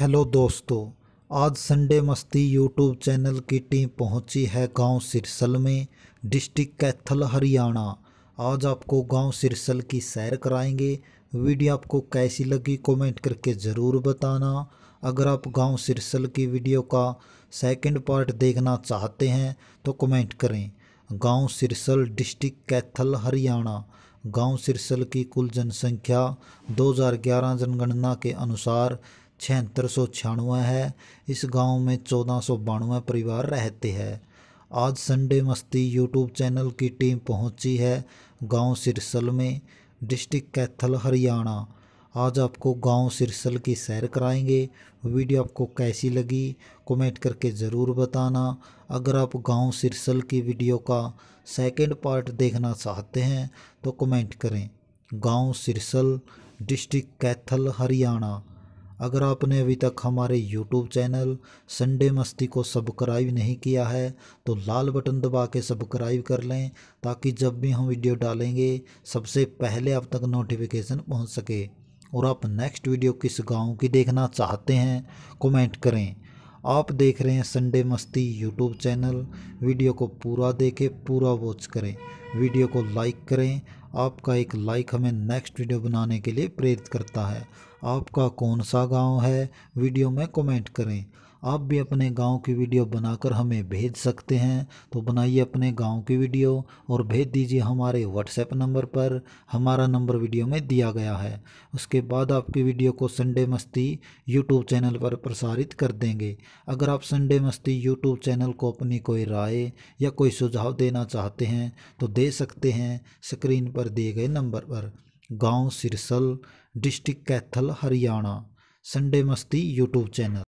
hello दोस्तों आज Sunday मस्ती यूट्यूब चैनल की टीम पहुंची है गांव सिरसल में डिस्ट्रिक्ट कैथल हरियाणा आज आपको गांव सिरसल की सैर कराएंगे वीडियो आपको कैसी लगी कमेंट करके ज़रूर बताना अगर आप गांव सिरसल की वीडियो का सेकंड पार्ट देखना चाहते हैं तो कमेंट करें गांव सिरसल डिस्ट्रिक्ट कैथल हरियाणा गांव सिरसल की कुल जनसंख्या 2011 जनगणना के अनुसार छिहत्तर सौ छियानवे है इस गांव में चौदह सौ बानवे परिवार रहते हैं आज संडे मस्ती यूट्यूब चैनल की टीम पहुंची है गांव सिरसल में डिस्ट्रिक्ट कैथल हरियाणा आज आपको गांव सिरसल की सैर कराएंगे वीडियो आपको कैसी लगी कमेंट करके ज़रूर बताना अगर आप गांव सिरसल की वीडियो का सेकंड पार्ट देखना चाहते हैं तो कमेंट करें गांव सिरसल डिस्ट्रिक्ट कैथल हरियाणा अगर आपने अभी तक हमारे यूट्यूब चैनल संडे मस्ती को सब्सक्राइब नहीं किया है तो लाल बटन दबा के सब्सक्राइब कर लें ताकि जब भी हम वीडियो डालेंगे सबसे पहले आप तक नोटिफिकेशन पहुंच सके और आप नेक्स्ट वीडियो किस गांव की देखना चाहते हैं कमेंट करें आप देख रहे हैं संडे मस्ती यूट्यूब चैनल वीडियो को पूरा देखें पूरा वॉच करें वीडियो को लाइक करें आपका एक लाइक हमें नेक्स्ट वीडियो बनाने के लिए प्रेरित करता है आपका कौन सा गांव है वीडियो में कमेंट करें आप भी अपने गांव की वीडियो बनाकर हमें भेज सकते हैं तो बनाइए अपने गांव की वीडियो और भेज दीजिए हमारे व्हाट्सएप नंबर पर हमारा नंबर वीडियो में दिया गया है उसके बाद आपकी वीडियो को संडे मस्ती यूट्यूब चैनल पर प्रसारित कर देंगे अगर आप संडे मस्ती यूट्यूब चैनल को अपनी कोई राय या कोई सुझाव देना चाहते हैं तो दे सकते हैं स्क्रीन पर दिए गए नंबर पर गाँव सिरसल डिस्ट्रिक्ट कैथल हरियाणा संडे मस्ती यूट्यूब चैनल